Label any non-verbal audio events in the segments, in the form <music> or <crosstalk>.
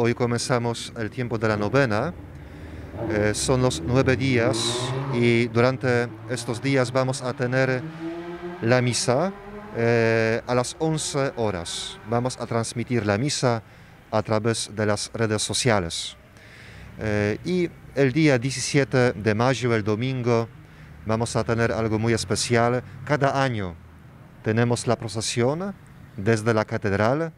Hoy comenzamos el tiempo de la novena. Eh, son los nueve días y durante estos días vamos a tener la misa eh, a las 11 horas. Vamos a transmitir la misa a través de las redes sociales. Eh, y el día 17 de mayo, el domingo, vamos a tener algo muy especial. Cada año tenemos la procesión desde la catedral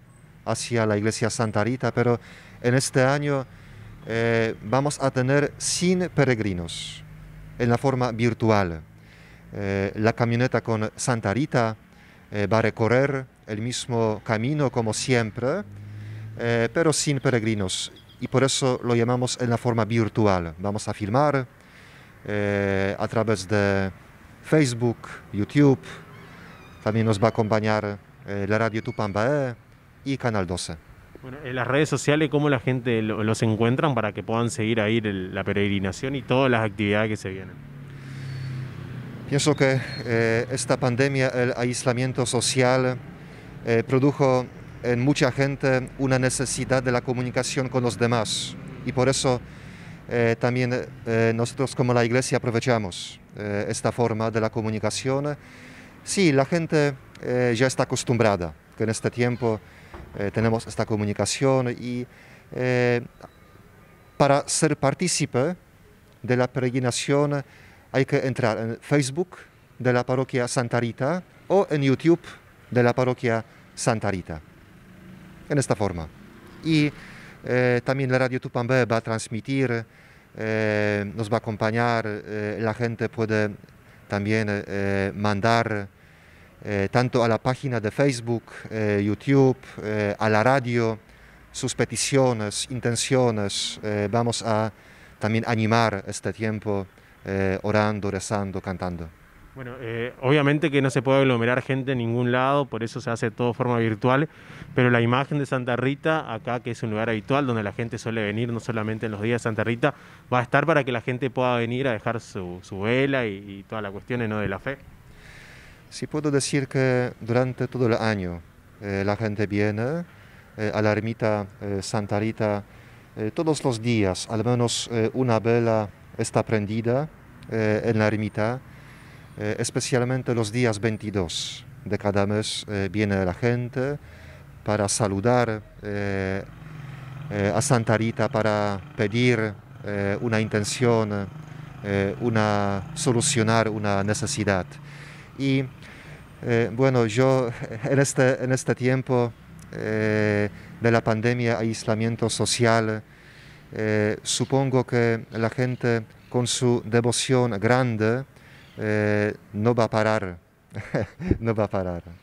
hacia la iglesia Santa Rita, pero en este año eh, vamos a tener sin peregrinos, en la forma virtual. Eh, la camioneta con Santa Rita eh, va a recorrer el mismo camino como siempre, pero sin peregrinos. Y por eso lo llamamos en la forma virtual. Vamos a filmar a través de Facebook, YouTube. También nos va a acompañar la radio Tupambae y Canal 12 en las redes sociales, ¿cómo la gente los encuentra para que puedan seguir ahí la peregrinación y todas las actividades que se vienen? Pienso que eh, esta pandemia, el aislamiento social, eh, produjo en mucha gente una necesidad de la comunicación con los demás. Y por eso eh, también nosotros como la iglesia aprovechamos esta forma de la comunicación. Sí, la gente ya está acostumbrada que en este tiempo eh, tenemos esta comunicación y eh, para ser partícipe de la peregrinación hay que entrar en Facebook de la parroquia Santa Rita o en YouTube de la parroquia Santa Rita. En esta forma. Y eh, también la radio Tupambé va a transmitir, nos va a acompañar, la gente puede también mandar eh, tanto a la página de Facebook, eh, YouTube, eh, a la radio, sus peticiones, intenciones. vamos a también animar este tiempo orando, rezando, cantando. Bueno, obviamente que no se puede aglomerar gente en ningún lado, por eso se hace todo de forma virtual, pero la imagen de Santa Rita, acá que es un lugar habitual donde la gente suele venir, no solamente en los días de Santa Rita, va a estar para que la gente pueda venir a dejar su, vela y, toda la cuestión cuestiones ¿no? de la fe. Si puedo decir que durante todo el año eh, la gente viene eh, a la ermita eh, Santa Rita todos los días, al menos una vela está prendida en la ermita, especialmente los días 22 de cada mes viene la gente para saludar a Santa Rita, para pedir una intención, una, solucionar una necesidad. Y eh, bueno, yo en este, en este tiempo eh, de la pandemia, aislamiento social, eh, supongo que la gente con su devoción grande no va a parar, <laughs> no va a parar.